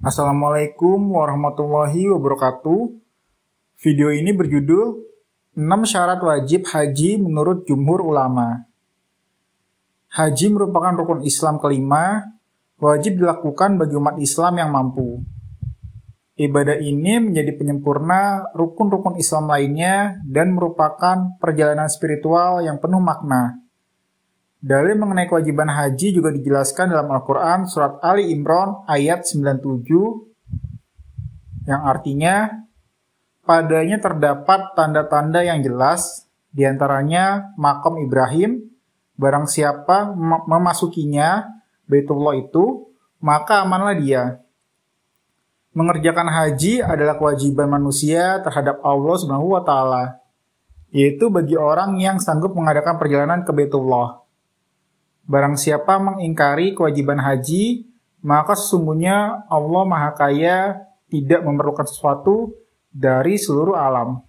Assalamualaikum warahmatullahi wabarakatuh. Video ini berjudul 6 syarat wajib haji menurut jumhur ulama. Haji merupakan rukun Islam kelima, wajib dilakukan bagi umat Islam yang mampu. Ibadah ini menjadi penyempurna rukun-rukun Islam lainnya dan merupakan perjalanan spiritual yang penuh makna. Dalil mengenai kewajiban haji juga dijelaskan dalam Al-Quran surat Ali Imran ayat 97 yang artinya padanya terdapat tanda-tanda yang jelas diantaranya makam Ibrahim barang siapa memasukinya Baitullah itu maka amanlah dia mengerjakan haji adalah kewajiban manusia terhadap Allah Subhanahu wa taala, yaitu bagi orang yang sanggup mengadakan perjalanan ke Baitullah. Barang siapa mengingkari kewajiban haji, maka sesungguhnya Allah Maha Kaya tidak memerlukan sesuatu dari seluruh alam.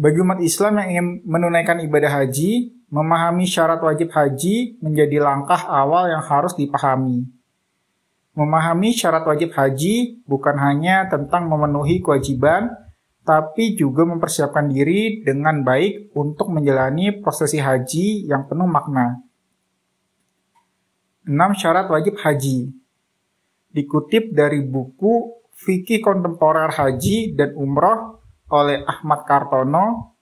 Bagi umat Islam yang ingin menunaikan ibadah haji, memahami syarat wajib haji menjadi langkah awal yang harus dipahami. Memahami syarat wajib haji bukan hanya tentang memenuhi kewajiban, tapi juga mempersiapkan diri dengan baik untuk menjalani prosesi haji yang penuh makna. 6 syarat wajib haji. Dikutip dari buku Fikih Kontemporer Haji dan Umroh oleh Ahmad Kartono,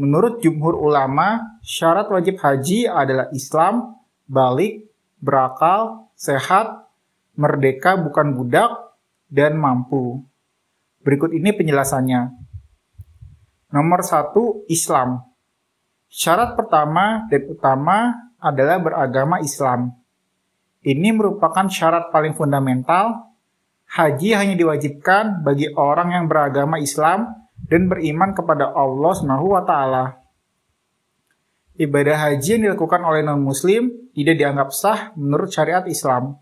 menurut jumhur ulama, syarat wajib haji adalah Islam, balik, berakal, sehat, merdeka bukan budak, dan mampu. Berikut ini penjelasannya. Nomor satu, Islam. Syarat pertama dan utama adalah beragama Islam. Ini merupakan syarat paling fundamental. Haji hanya diwajibkan bagi orang yang beragama Islam dan beriman kepada Allah Subhanahu wa taala. Ibadah haji yang dilakukan oleh non-muslim tidak dianggap sah menurut syariat Islam.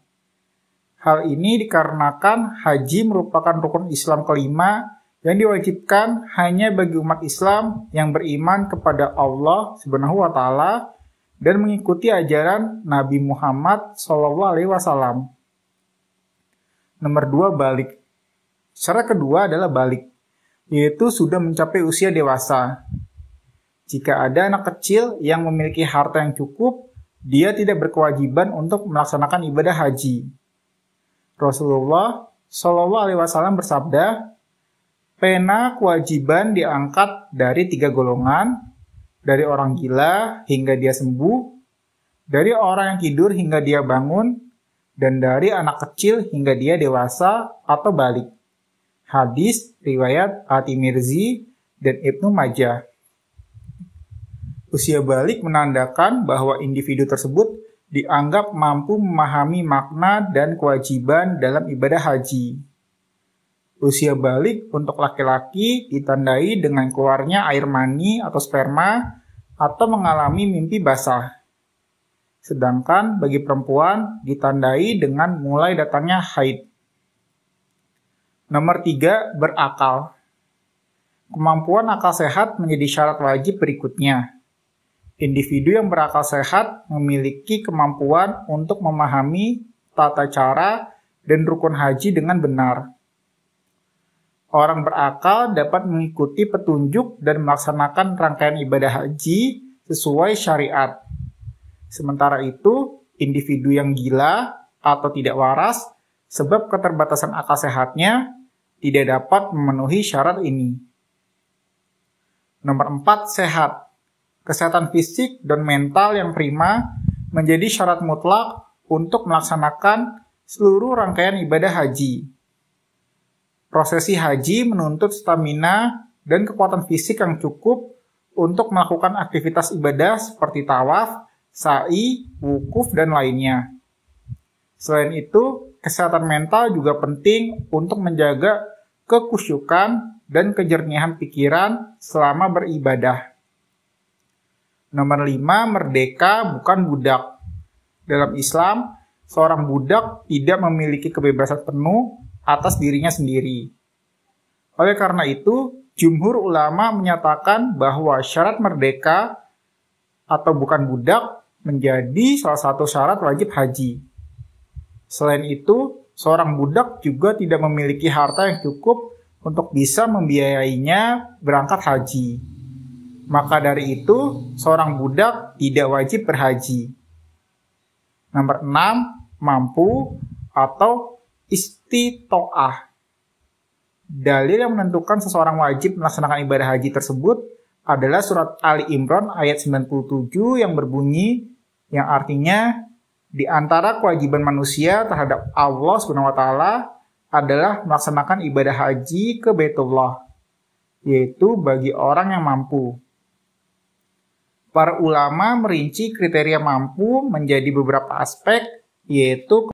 Hal ini dikarenakan haji merupakan rukun Islam kelima yang diwajibkan hanya bagi umat Islam yang beriman kepada Allah Subhanahu wa taala dan mengikuti ajaran Nabi Muhammad Shallallahu alaihi wasallam. Nomor dua balik. Syarat kedua adalah balik, yaitu sudah mencapai usia dewasa. Jika ada anak kecil yang memiliki harta yang cukup, dia tidak berkewajiban untuk melaksanakan ibadah haji. Rasulullah Shallallahu Alaihi Wasallam bersabda, pena kewajiban diangkat dari tiga golongan, dari orang gila hingga dia sembuh, dari orang yang tidur hingga dia bangun, dan dari anak kecil hingga dia dewasa atau balik. Hadis riwayat Ati Mirzi dan Ibnu Majah. Usia balik menandakan bahwa individu tersebut dianggap mampu memahami makna dan kewajiban dalam ibadah haji. Usia balik untuk laki-laki ditandai dengan keluarnya air mani atau sperma atau mengalami mimpi basah. Sedangkan bagi perempuan ditandai dengan mulai datangnya haid. Nomor tiga, berakal. Kemampuan akal sehat menjadi syarat wajib berikutnya, individu yang berakal sehat memiliki kemampuan untuk memahami tata cara dan rukun haji dengan benar. Orang berakal dapat mengikuti petunjuk dan melaksanakan rangkaian ibadah haji sesuai syariat. Sementara itu, individu yang gila atau tidak waras sebab keterbatasan akal sehatnya tidak dapat memenuhi syarat ini. Nomor 4, sehat kesehatan fisik dan mental yang prima menjadi syarat mutlak untuk melaksanakan seluruh rangkaian ibadah haji. Prosesi haji menuntut stamina dan kekuatan fisik yang cukup untuk melakukan aktivitas ibadah seperti tawaf, sa'i, wukuf, dan lainnya. Selain itu, kesehatan mental juga penting untuk menjaga kekusyukan dan kejernihan pikiran selama beribadah. Nomor 5, merdeka bukan budak. Dalam Islam, seorang budak tidak memiliki kebebasan penuh atas dirinya sendiri. Oleh karena itu, jumhur ulama menyatakan bahwa syarat merdeka atau bukan budak menjadi salah satu syarat wajib haji. Selain itu, seorang budak juga tidak memiliki harta yang cukup untuk bisa membiayainya berangkat haji. Maka dari itu, seorang budak tidak wajib berhaji. Nomor 6, mampu atau istitoah. Dalil yang menentukan seseorang wajib melaksanakan ibadah haji tersebut adalah surat Ali Imran ayat 97 yang berbunyi yang artinya di antara kewajiban manusia terhadap Allah Subhanahu wa taala adalah melaksanakan ibadah haji ke Baitullah yaitu bagi orang yang mampu para ulama merinci kriteria mampu menjadi beberapa aspek yaitu